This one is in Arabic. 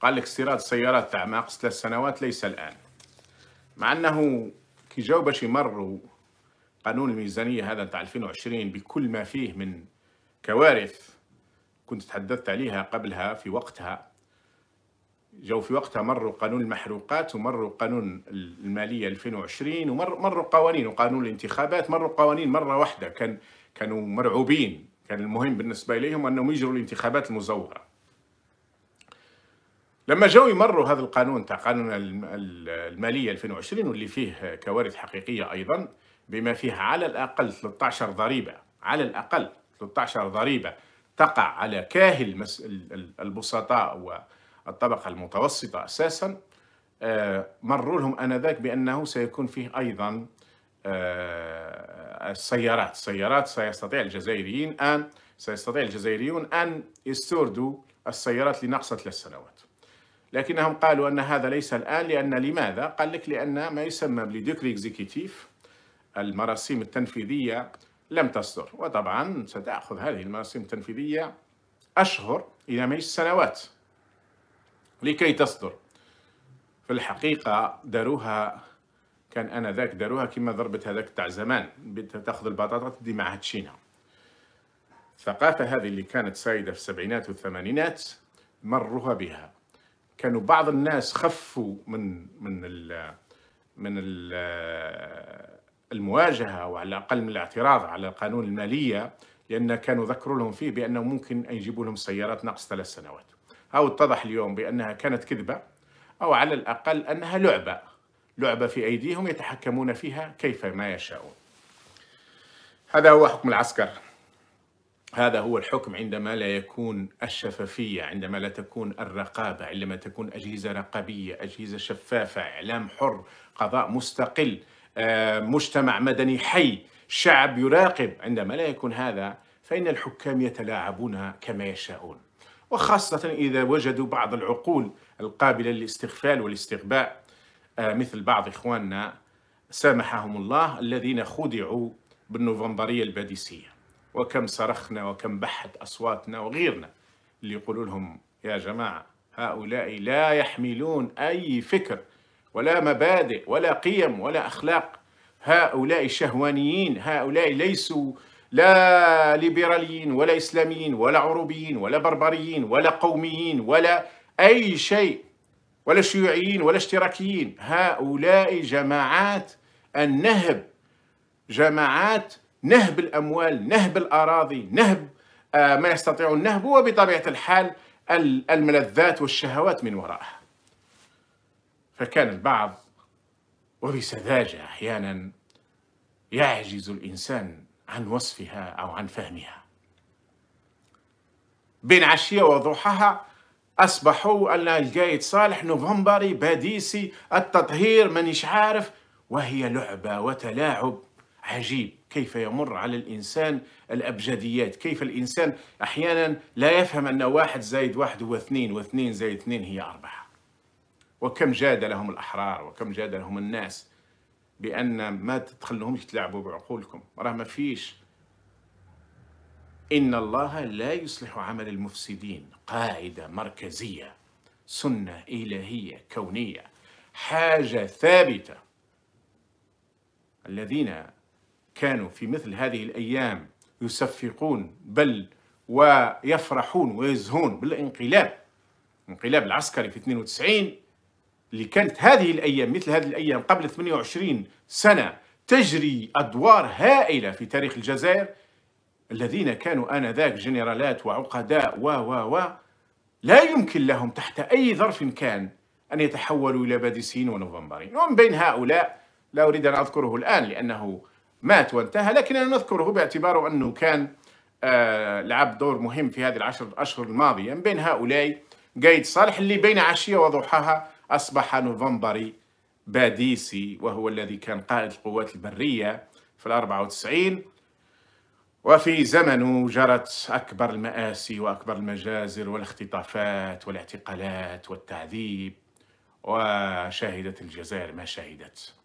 قال لك استيراد السيارات تاع ناقص ثلاث سنوات ليس الآن مع أنه كي جاو باش يمروا قانون الميزانية هذا تاع 2020 بكل ما فيه من كوارث كنت تحدثت عليها قبلها في وقتها جاوا في وقتها مروا قانون المحروقات ومروا قانون المالية 2020 ومروا قوانين وقانون الانتخابات مروا قوانين مرة واحدة كان كانوا مرعوبين كان المهم بالنسبة إليهم أنهم يجروا الانتخابات المزورة لما جو يمروا هذا القانون تاع قانون المالية 2020 واللي فيه كوارث حقيقية أيضا بما فيه على الأقل 13 ضريبة على الأقل 13 ضريبة تقع على كاهل البسطاء والطبقة المتوسطة أساسا آه، مروا لهم آنذاك بأنه سيكون فيه أيضا آه، السيارات السيارات سيستطيع الجزائريين أن سيستطيع الجزائريون أن يستوردوا السيارات لنقصة ثلاث سنوات لكنهم قالوا أن هذا ليس الآن لأن لماذا؟ قال لك لأن ما يسمى بليديكري إكزيكيتيف المراسيم التنفيذية لم تصدر وطبعا ستأخذ هذه المراسيم التنفيذية أشهر إلى ما سنوات لكي تصدر في الحقيقة داروها كان أنا ذاك داروها كما ضربت هذاك تاع زمان تاخذ البطاطا تدي معها تشينا الثقافة هذه اللي كانت سائدة في السبعينات والثمانينات مروها بها كانوا بعض الناس خفوا من من الـ من الـ المواجهه وعلى الاقل من الاعتراض على القانون الماليه لان كانوا ذكروا لهم فيه بانه ممكن ان يجيبوا لهم سيارات ناقص ثلاث سنوات او اتضح اليوم بانها كانت كذبه او على الاقل انها لعبه لعبه في ايديهم يتحكمون فيها كيف ما يشاءون هذا هو حكم العسكر هذا هو الحكم عندما لا يكون الشفافية عندما لا تكون الرقابة عندما تكون أجهزة رقابية أجهزة شفافة إعلام حر قضاء مستقل آه، مجتمع مدني حي شعب يراقب عندما لا يكون هذا فإن الحكام يتلاعبون كما يشاءون وخاصة إذا وجدوا بعض العقول القابلة للاستغفال والاستغباء آه، مثل بعض إخواننا سامحهم الله الذين خدعوا بالنوفمبرية الباديسية وكم صرخنا وكم بحت أصواتنا وغيرنا اللي يقولوا لهم يا جماعة هؤلاء لا يحملون أي فكر ولا مبادئ ولا قيم ولا أخلاق هؤلاء شهوانيين هؤلاء ليسوا لا ليبراليين ولا إسلاميين ولا عروبيين ولا بربريين ولا قوميين ولا أي شيء ولا شيوعيين ولا اشتراكيين هؤلاء جماعات النهب جماعات نهب الأموال نهب الأراضي نهب آه، ما يستطيعون نهب وبطبيعة الحال الملذات والشهوات من وراءها فكان البعض وبسذاجة أحيانا يعجز الإنسان عن وصفها أو عن فهمها بين عشية وضحاها أصبحوا أن القايد صالح نوفمبري باديسي التطهير من عارف وهي لعبة وتلاعب عجيب كيف يمر على الإنسان الأبجديات كيف الإنسان أحيانا لا يفهم أن واحد زائد واحد هو اثنين واثنين زائد اثنين هي أربعة وكم جاد لهم الأحرار وكم جاد لهم الناس بأن ما تخلوهمش تلعبوا بعقولكم راه ما فيش إن الله لا يصلح عمل المفسدين قاعدة مركزية سنة إلهية كونية حاجة ثابتة الذين كانوا في مثل هذه الأيام يصفقون بل ويفرحون ويزهون بالانقلاب الانقلاب العسكري في 92 اللي كانت هذه الأيام مثل هذه الأيام قبل 28 سنة تجري أدوار هائلة في تاريخ الجزائر الذين كانوا آنذاك جنرالات وعقداء و و و لا يمكن لهم تحت أي ظرف كان أن يتحولوا إلى باديسين ونوفمبرين ومن بين هؤلاء لا أريد أن أذكره الآن لأنه مات وانتهى لكن أنا نذكره باعتباره أنه كان آه، لعب دور مهم في هذه العشر أشهر الماضية من بين هؤلاء قايد صالح اللي بين عشية وضحاها أصبح نوفمبري باديسي وهو الذي كان قائد القوات البرية في الأربعة وتسعين وفي زمنه جرت أكبر المآسي وأكبر المجازر والاختطافات والاعتقالات والتعذيب وشهدت الجزائر ما شهدت